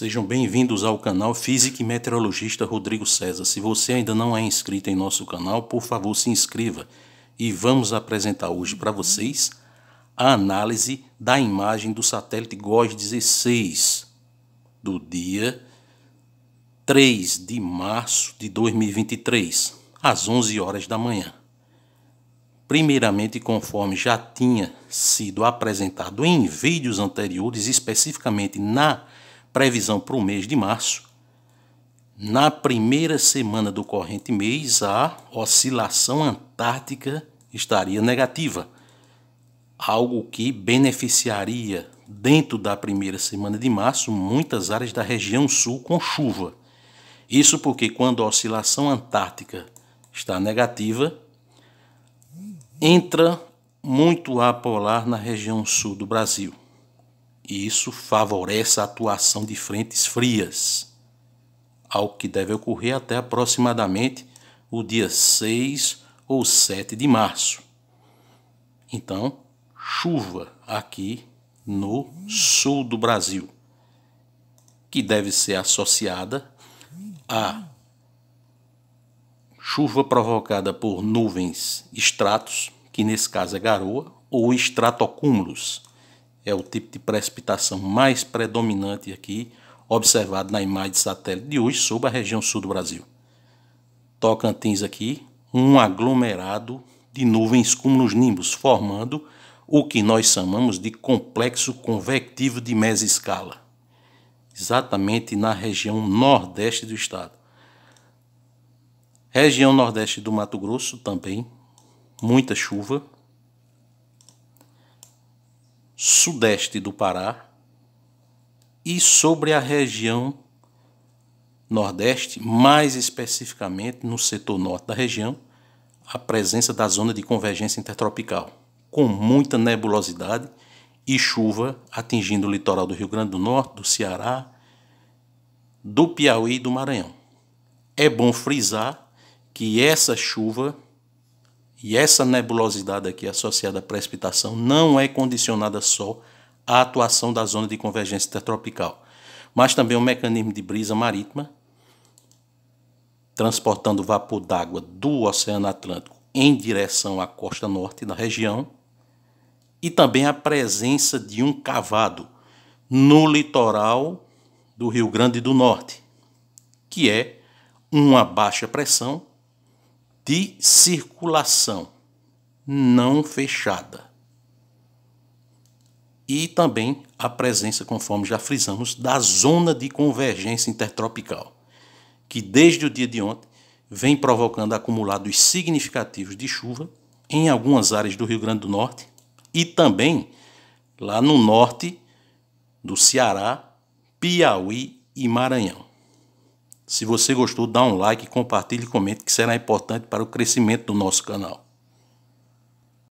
Sejam bem-vindos ao canal Físico e Meteorologista Rodrigo César. Se você ainda não é inscrito em nosso canal, por favor se inscreva. E vamos apresentar hoje para vocês a análise da imagem do satélite GOES 16 do dia 3 de março de 2023, às 11 horas da manhã. Primeiramente, conforme já tinha sido apresentado em vídeos anteriores, especificamente na previsão para o mês de março, na primeira semana do corrente mês, a oscilação antártica estaria negativa, algo que beneficiaria, dentro da primeira semana de março, muitas áreas da região sul com chuva. Isso porque, quando a oscilação antártica está negativa, entra muito ar polar na região sul do Brasil e isso favorece a atuação de frentes frias, algo que deve ocorrer até aproximadamente o dia 6 ou 7 de março. Então, chuva aqui no sul do Brasil, que deve ser associada a chuva provocada por nuvens estratos, que nesse caso é garoa, ou estratocúmulos, é o tipo de precipitação mais predominante aqui, observado na imagem de satélite de hoje sobre a região sul do Brasil. Tocantins aqui, um aglomerado de nuvens cúmulos nimbus, formando o que nós chamamos de complexo convectivo de escala, exatamente na região nordeste do estado. Região nordeste do Mato Grosso também, muita chuva, sudeste do Pará e sobre a região nordeste, mais especificamente no setor norte da região, a presença da zona de convergência intertropical, com muita nebulosidade e chuva atingindo o litoral do Rio Grande do Norte, do Ceará, do Piauí e do Maranhão. É bom frisar que essa chuva e essa nebulosidade aqui associada à precipitação não é condicionada só à atuação da zona de convergência intertropical, mas também ao mecanismo de brisa marítima transportando vapor d'água do Oceano Atlântico em direção à costa norte da região e também a presença de um cavado no litoral do Rio Grande do Norte, que é uma baixa pressão de circulação não fechada. E também a presença, conforme já frisamos, da zona de convergência intertropical, que desde o dia de ontem vem provocando acumulados significativos de chuva em algumas áreas do Rio Grande do Norte e também lá no norte do Ceará, Piauí e Maranhão. Se você gostou, dá um like, compartilhe e comente que será importante para o crescimento do nosso canal.